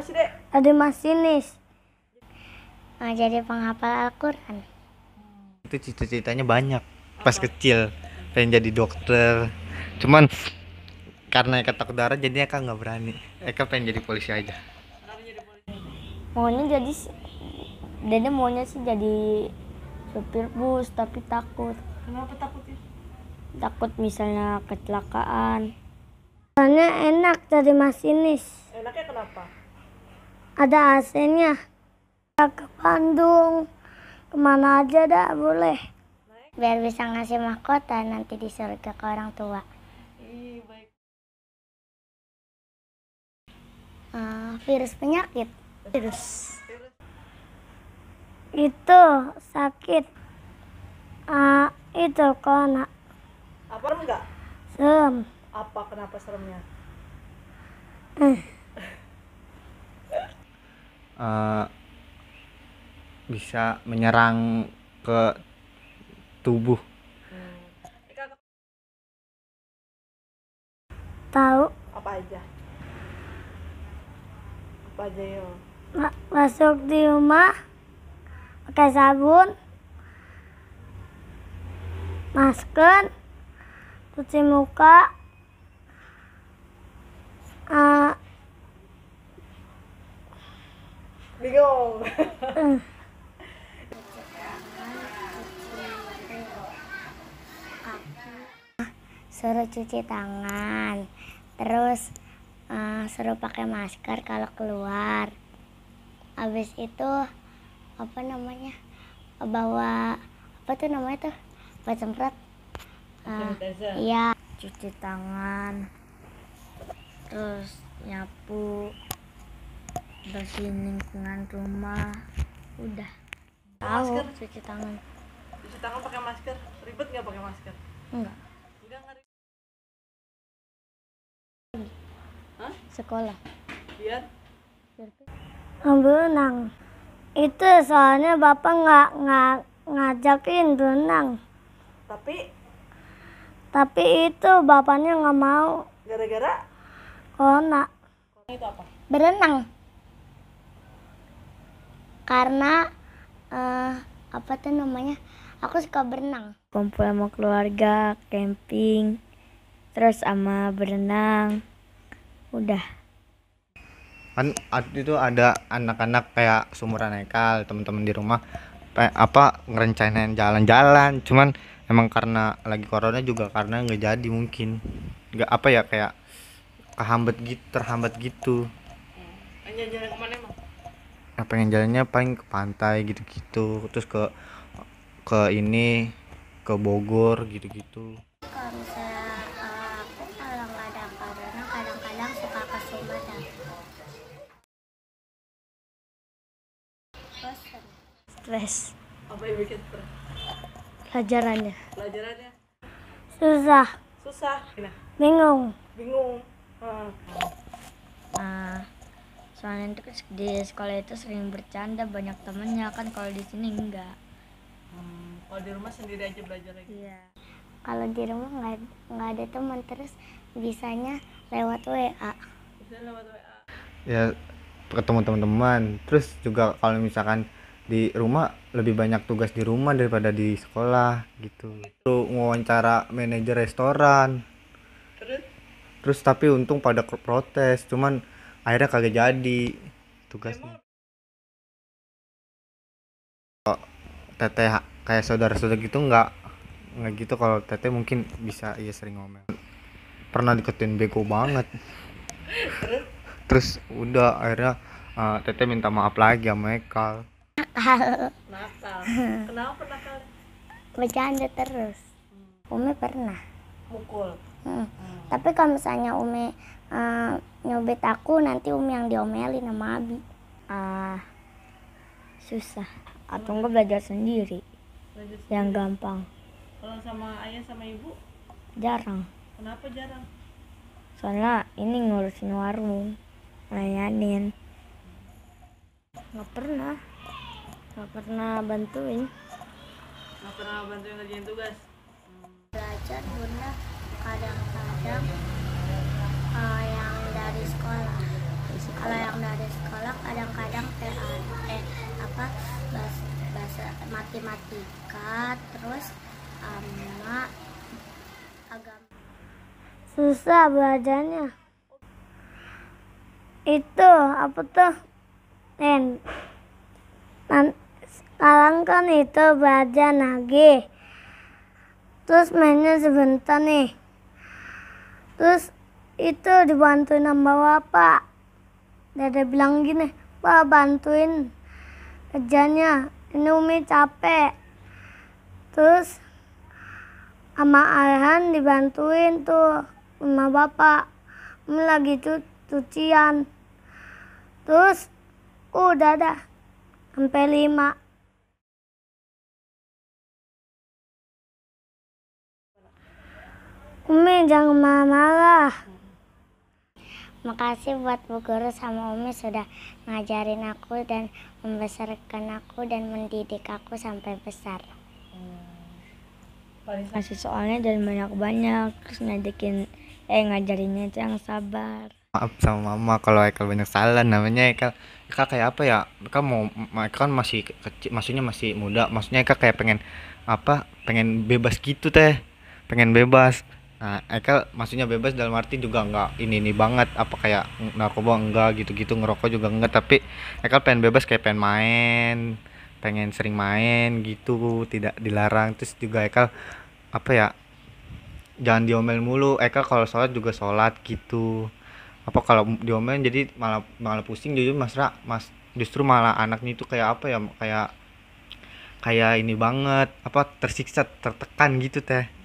apa sih, Dek? Ada masinis. Mau jadi penghafal Al-Qur'an. Itu cita-citanya banyak pas apa? kecil pengen jadi dokter. Cuman karena Eka takut jadinya Eka nggak berani. Eka eh, pengen jadi polisi aja. Maunya jadi Dede maunya sih jadi sopir bus tapi takut. Kenapa takut ya? Takut misalnya kecelakaan. Soalnya enak jadi masinis. Enaknya kenapa? ada AC-nya ke Bandung kemana aja dah boleh biar bisa ngasih mahkota nanti di surga ke orang tua uh, virus penyakit virus itu sakit uh, itu corona apa enggak serem apa kenapa seremnya eh uh, bisa menyerang ke tubuh. Tahu? Apa aja? Apa aja ya? masuk di rumah pakai sabun, masker, cuci muka, uh, bingung suruh cuci tangan terus uh, suruh pakai masker kalau keluar habis itu apa namanya bawa apa tuh namanya tuh buat semprot uh, cuci tangan terus nyapu bersihin lingkungan rumah udah tahu masker. cuci tangan cuci tangan pakai masker ribet nggak pakai masker enggak sekolah biar berenang itu soalnya bapak nggak nggak ngajakin berenang tapi tapi itu bapaknya nggak mau gara-gara corona itu apa berenang karena uh, apa tuh namanya aku suka berenang kumpul sama keluarga camping terus sama berenang udah kan itu ada anak-anak kayak sumuran anekal teman-teman di rumah apa ngerencanain jalan-jalan cuman emang karena lagi corona juga karena nggak jadi mungkin nggak apa ya kayak kehambat gitu terhambat gitu jalan kemana nah pengen jalannya paling ke pantai gitu-gitu terus ke ke ini ke Bogor gitu-gitu kalau misalnya aku eh, kalau nggak ada corona kadang-kadang suka ke Sumedang stres apa yang bikin stres pelajarannya pelajarannya susah susah Gimana? bingung bingung uh. Uh, soalnya itu kan di sekolah itu sering bercanda banyak temennya kan kalau di sini enggak hmm, kalau di rumah sendiri aja belajar lagi iya kalau di rumah nggak nggak ada teman terus bisanya lewat WA bisa lewat WA ya ketemu teman-teman terus juga kalau misalkan di rumah lebih banyak tugas di rumah daripada di sekolah gitu itu wawancara manajer restoran terus terus tapi untung pada protes cuman akhirnya kagak jadi tugasnya Kok teteh kayak saudara saudara gitu nggak nggak gitu kalau teteh mungkin bisa iya sering ngomel pernah diketin bego banget terus udah akhirnya uh, teteh minta maaf lagi sama Ekal nakal nakal kenapa nakal bercanda terus hmm. Umi pernah mukul Hmm. Hmm. tapi kalau misalnya Umi uh, nyobet aku nanti Umi yang diomelin sama Abi ah susah atau enggak belajar sendiri sendiri. yang gampang kalau sama ayah sama ibu jarang kenapa jarang soalnya ini ngurusin warung layanin nggak pernah nggak pernah bantuin nggak pernah bantuin ngerjain tugas belajar bener kadang-kadang uh, yang dari sekolah kalau yang dari sekolah kadang-kadang PA eh apa bahasa, bahasa matematika terus sama eh, um, agama susah belajarnya itu apa tuh Nen sekarang kan itu belajar lagi terus mainnya sebentar nih terus itu dibantuin sama bapak dada bilang gini pak bantuin kerjanya ini umi capek terus sama Arhan dibantuin tuh sama bapak umi lagi cu cucian terus udah dah sampai lima Umi jangan marah-marah. Makasih buat Bu Guru sama Umi sudah ngajarin aku dan membesarkan aku dan mendidik aku sampai besar. Hmm. kasih soalnya dan banyak-banyak terus ngajakin eh ngajarinnya itu yang sabar. Maaf sama mama kalau Eka banyak salah namanya Eka Eka kayak apa ya Eka mau Eka kan masih kecil maksudnya masih muda maksudnya Eka kayak pengen apa pengen bebas gitu teh pengen bebas Nah, Ekel maksudnya bebas dalam arti juga nggak ini ini banget apa kayak narkoba enggak gitu-gitu ngerokok juga enggak tapi Ekel pengen bebas kayak pengen main pengen sering main gitu tidak dilarang terus juga Ekel apa ya jangan diomel mulu Ekel kalau sholat juga sholat gitu apa kalau diomel jadi malah malah pusing jujur mas Ra mas justru malah anaknya itu kayak apa ya kayak kayak ini banget apa tersiksa tertekan gitu teh